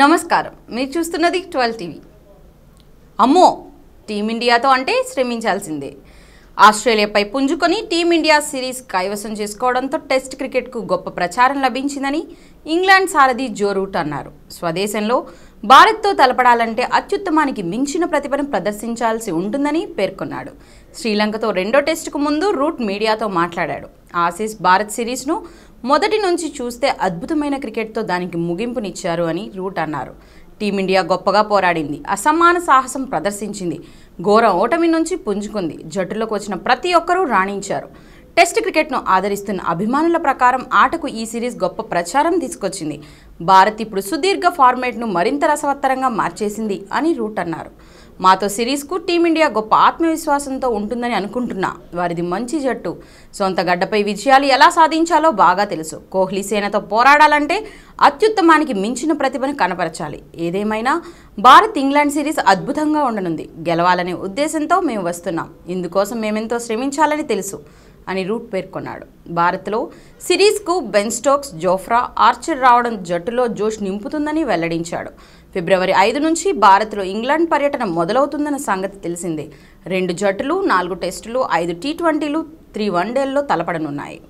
నమస్కారం మీరు చూస్తున్నది ట్వెల్వ్ టీవీ అమ్మో టీమిండియాతో అంటే శ్రమించాల్సిందే ఆస్ట్రేలియాపై పుంజుకొని టీమిండియా సిరీస్ కైవసం చేసుకోవడంతో టెస్ట్ క్రికెట్కు గొప్ప ప్రచారం లభించిందని ఇంగ్లాండ్ సారథి జోరూట్ అన్నారు స్వదేశంలో భారత్తో తలపడాలంటే అత్యుత్తమానికి మించిన ప్రతిభను ప్రదర్శించాల్సి ఉంటుందని పేర్కొన్నాడు శ్రీలంకతో రెండో టెస్టుకు ముందు రూట్ మీడియాతో మాట్లాడాడు ఆసీస్ భారత్ సిరీస్ను మొదటి నుంచి చూస్తే అద్భుతమైన క్రికెట్తో దానికి ముగింపునిచ్చారు అని రూట్ అన్నారు టీమిండియా గొప్పగా పోరాడింది అసమాన సాహసం ప్రదర్శించింది ఘోర ఓటమి నుంచి పుంజుకుంది జట్టులోకి వచ్చిన ప్రతి ఒక్కరూ రాణించారు టెస్ట్ క్రికెట్ను ఆదరిస్తున్న అభిమానుల ప్రకారం ఆటకు ఈ సిరీస్ గొప్ప ప్రచారం తీసుకొచ్చింది భారత్ ఇప్పుడు సుదీర్ఘ ఫార్మేట్ను మరింత రసవత్తరంగా మార్చేసింది అని రూట్ అన్నారు మాతో సిరీస్కు టీమిండియా గొప్ప ఆత్మవిశ్వాసంతో ఉంటుందని అనుకుంటున్నా వారిది మంచి జట్టు సొంత గడ్డపై విజయాలు ఎలా సాధించాలో బాగా తెలుసు కోహ్లీ సేనతో పోరాడాలంటే అత్యుత్తమానికి మించిన ప్రతిభను కనపరచాలి ఏదేమైనా భారత్ ఇంగ్లాండ్ సిరీస్ అద్భుతంగా ఉండనుంది గెలవాలనే ఉద్దేశంతో మేము వస్తున్నాం ఇందుకోసం మేమెంతో శ్రమించాలని తెలుసు అని రూట్ పేర్కొన్నాడు భారత్లో సిరీస్కు బెన్ స్టోక్స్ జోఫ్రా ఆర్చర్ రావడం జట్టులో జోష్ నింపుతుందని వెల్లడించాడు ఫిబ్రవరి ఐదు నుంచి భారత్లో ఇంగ్లాండ్ పర్యటన మొదలవుతుందన్న సంగతి తెలిసిందే రెండు జట్టులు నాలుగు టెస్టులు ఐదు టీ ట్వంటీలు త్రీ వన్డేల్లో తలపడనున్నాయి